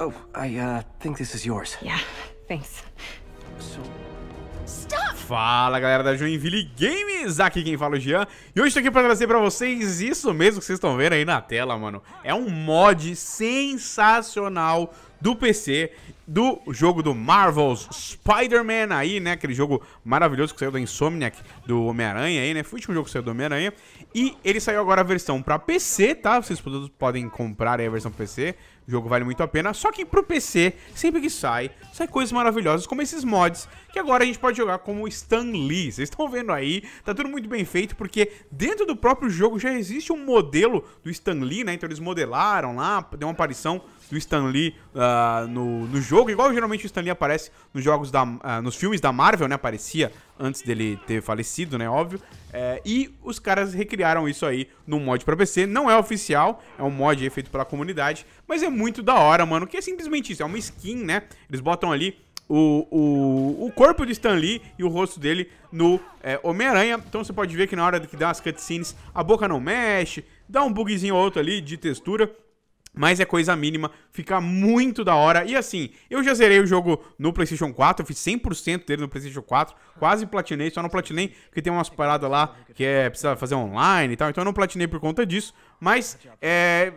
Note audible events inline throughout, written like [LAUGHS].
Oh, I uh, think this is yours. Yeah, thanks. So... Stop! Fala galera da Joinville Games, aqui quem fala é o Jean E hoje estou aqui para trazer para vocês isso mesmo que vocês estão vendo aí na tela, mano É um mod sensacional do PC, do jogo do Marvel's Spider-Man aí, né? Aquele jogo maravilhoso que saiu da Insomniac, do Homem-Aranha aí, né? Foi o último jogo que saiu do Homem-Aranha. E ele saiu agora a versão pra PC, tá? Vocês podem comprar aí a versão PC. O jogo vale muito a pena. Só que pro PC, sempre que sai, sai coisas maravilhosas, como esses mods, que agora a gente pode jogar como Stan Lee. Vocês estão vendo aí, tá tudo muito bem feito, porque dentro do próprio jogo já existe um modelo do Stan Lee, né? Então eles modelaram lá, deu uma aparição do Stan Lee uh, no, no jogo, igual geralmente o Stan Lee aparece nos jogos da, uh, nos filmes da Marvel, né? Aparecia antes dele ter falecido, né? Óbvio. É, e os caras recriaram isso aí num mod pra PC. Não é oficial, é um mod feito pela comunidade, mas é muito da hora, mano. Que é simplesmente isso, é uma skin, né? Eles botam ali o, o, o corpo de Stan Lee e o rosto dele no é, Homem-Aranha. Então você pode ver que na hora que dá as cutscenes, a boca não mexe, dá um bugzinho ou outro ali de textura. Mas é coisa mínima, fica muito da hora. E assim, eu já zerei o jogo no PlayStation 4, eu fiz 100% dele no PlayStation 4, quase platinei, só não platinei porque tem umas paradas lá que é precisa fazer online e tal, então eu não platinei por conta disso. Mas é,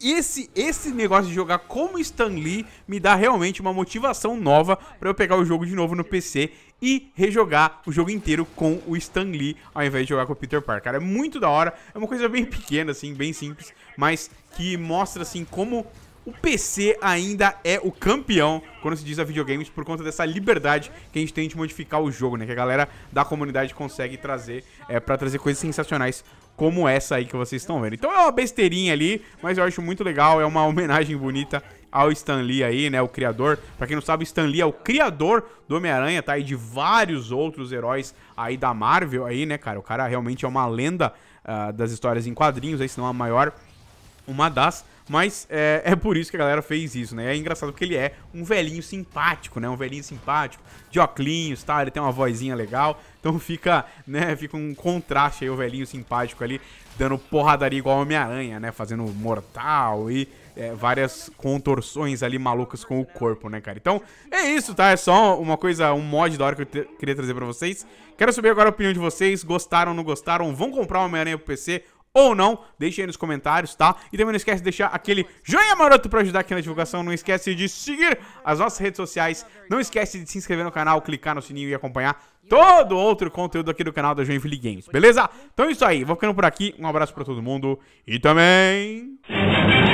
esse, esse negócio de jogar como Stan Lee me dá realmente uma motivação nova para eu pegar o jogo de novo no PC e rejogar o jogo inteiro com o Stan Lee ao invés de jogar com o Peter Parker. Cara, é muito da hora, é uma coisa bem pequena, assim, bem simples, mas que mostra assim como o PC ainda é o campeão quando se diz a videogames por conta dessa liberdade que a gente tem de modificar o jogo, né? Que a galera da comunidade consegue trazer é, para trazer coisas sensacionais como essa aí que vocês estão vendo. Então é uma besteirinha ali, mas eu acho muito legal, é uma [LAUGHS] homenagem bonita ao Stan Lee aí, né, o criador. Para quem não sabe, Stan Lee é o criador do Homem-Aranha, tá? E de vários outros heróis aí da Marvel aí, né, cara? O cara realmente é uma lenda uh, das histórias em quadrinhos, aí, se não a maior uma das, mas é, [LAUGHS] é, por isso que a galera fez isso, né? É engraçado porque ele é um velhinho simpático, né? Um velhinho simpático, de óculos, tá? Ele tem uma vozinha legal, então fica, né? Fica um contraste aí, o velhinho simpático ali, dando porradaria igual Homem-Aranha, né? Fazendo mortal e é, várias contorções ali malucas com o corpo, né, cara? Então, é isso, tá? É só uma coisa, um mod da hora que eu queria trazer pra vocês. Quero saber agora a opinião de vocês, gostaram, não gostaram? Vão comprar o Homem-Aranha pro PC ou não. Deixe aí nos comentários, tá? E também não esquece de deixar aquele joinha maroto para ajudar aqui na divulgação. Não esquece de seguir as nossas redes sociais. Não esquece de se inscrever no canal, clicar no sininho e acompanhar todo outro conteúdo aqui do canal da Joinville Games, beleza? Então é isso aí. Vou ficando por aqui. Um abraço para todo mundo e também...